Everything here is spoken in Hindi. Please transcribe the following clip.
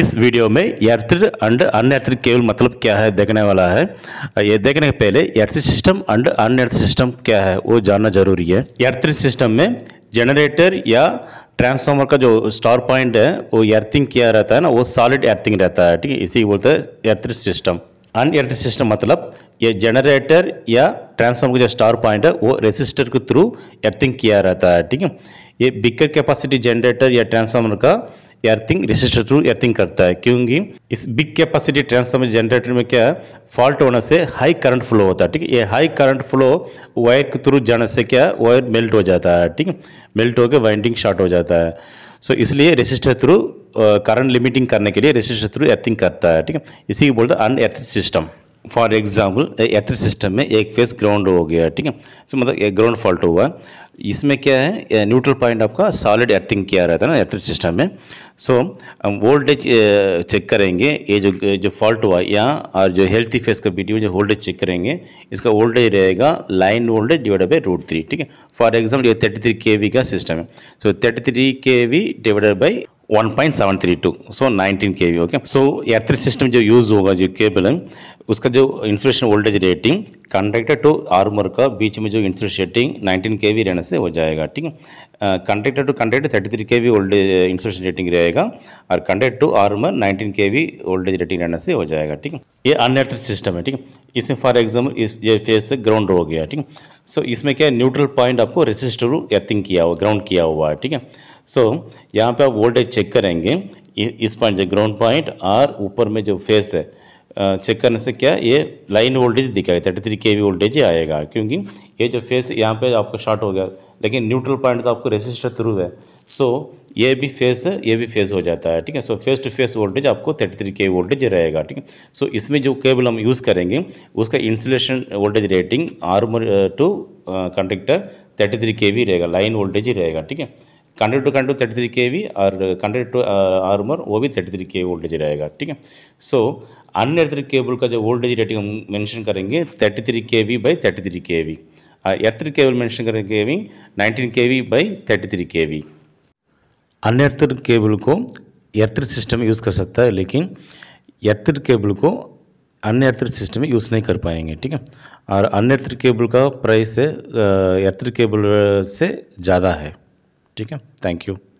इस वीडियो में यात्रित अंड अनर्थिड केवल मतलब क्या है देखने वाला है ये देखने के पहले यात्रित सिस्टम अंड अनर्थिड सिस्टम क्या है वो जानना जरूरी है यात्रित सिस्टम में जनरेटर या ट्रांसफार्मर का जो स्टार पॉइंट है वो अर्थिंग किया रहता है ना वो सॉलिड अर्थिंग रहता है ठीक है इसी बोलते हैं यात्रित सिस्टम अनअर्थ सिस्टम मतलब ये जनरेटर या ट्रांसफार्मर का जो स्टार पॉइंट है वो रेसिस्टर के थ्रू अर्थिंग किया रहता है ठीक है ये बिकर कैपेसिटी जनरेटर या ट्रांसफार्मर का अर्थिंग रेसिस्टर थ्रू अर्थिंग करता है क्योंकि इस बिग कैपेसिटी ट्रांसफार्मर जनरेटर में क्या है फॉल्ट होने से हाई करंट फ्लो होता है ठीक है ये हाई करंट फ्लो वायर के थ्रू जाने से क्या वायर मेल्ट हो जाता है ठीक है मेल्ट होकर वाइंडिंग शॉर्ट हो जाता है सो so, इसलिए रेसिस्टर थ्रू करंट लिमिटिंग करने के लिए रेसिस्टर थ्रू अर्थिंग करता है ठीक है इसी को बोलते हैं unearth system for example earth system में एक फेस ग्राउंड हो गया ठीक है सो मतलब एक ग्राउंड फॉल्ट हुआ इसमें क्या है न्यूट्रल पॉइंट आपका सॉलिड अर्थिंग किया रहता है ना अर्थ सिस्टम में सो हम वोल्टेज चेक करेंगे ये जो जो फॉल्ट हुआ यहाँ और जो हेल्थी फेस का बीटी जो वोल्टेज चेक करेंगे इसका वोल्टेज रहेगा line voltage divide by root three ठीक है फॉर एग्जाम्पल ये थर्टी थ्री के वी का सिस्टम है so thirty three K V divided by one point seven three two so nineteen K okay so earth system जो यूज होगा जो केबल है उसका जो insulation voltage rating conductor to armour का बीच में जो insulation rating nineteen K V रहने से हो जाएगा ठीक है conductor to thirty three K V voltage insulation rating रहेगा और conductor to armour nineteen K V voltage rating रहने से हो जाएगा ठीक है ये अनएर्थ सिस्टम है ठीक है इसमें फॉर एग्जाम्पल इस ये फेस से ग्राउंड हो गया ठीक है सो इसमें क्या न्यूट्रल पॉइंट आपको रजिस्टर अर्थिंग किया हुआ ग्राउंड किया हुआ है ठीक है सो so, यहाँ पे आप वोल्टेज चेक करेंगे इस पॉइंट जो ग्राउंड पॉइंट और ऊपर में जो फेस है चेक करने से क्या ये लाइन वोल्टेज दिखाएगा thirty three K V voltage ही आएगा क्योंकि ये जो फेस यहाँ पे आपको शॉर्ट हो गया लेकिन न्यूट्रल पॉइंट तो आपको रेजिस्टर थ्रू है सो so, ये भी फेस है ये भी फेस हो जाता है ठीक है so phase to phase voltage आपको थर्टी थ्री के वोल्टेज रहेगा ठीक है सो so, इसमें जो केबल हम यूज़ करेंगे उसका insulation voltage rating armour to conductor thirty three K V रहेगा लाइन वोल्टेज ही रहेगा ठीक है conductor to conductor thirty three K V और कंडक्टर टू आर्मर वो भी थर्टी थ्री के वोल्टेज रहेगा ठीक है सो थ्री केबल का जो वोल्टेज रेटिंग हम मैंशन करेंगे thirty three K V by thirty three K V एर्थरिक केबल मैंशन करेंगे nineteen K V by thirty three K V अन्य केबल को एर्थरिक सिस्टम यूज़ कर सकता है लेकिन एर्थरिक केबल को अन्य एर्थरिक सिस्टम में यूज़ नहीं कर पाएंगे ठीक है और अन्य केबल का प्राइस है एर्थरिक केबल से ज़्यादा है ठीक है थैंक यू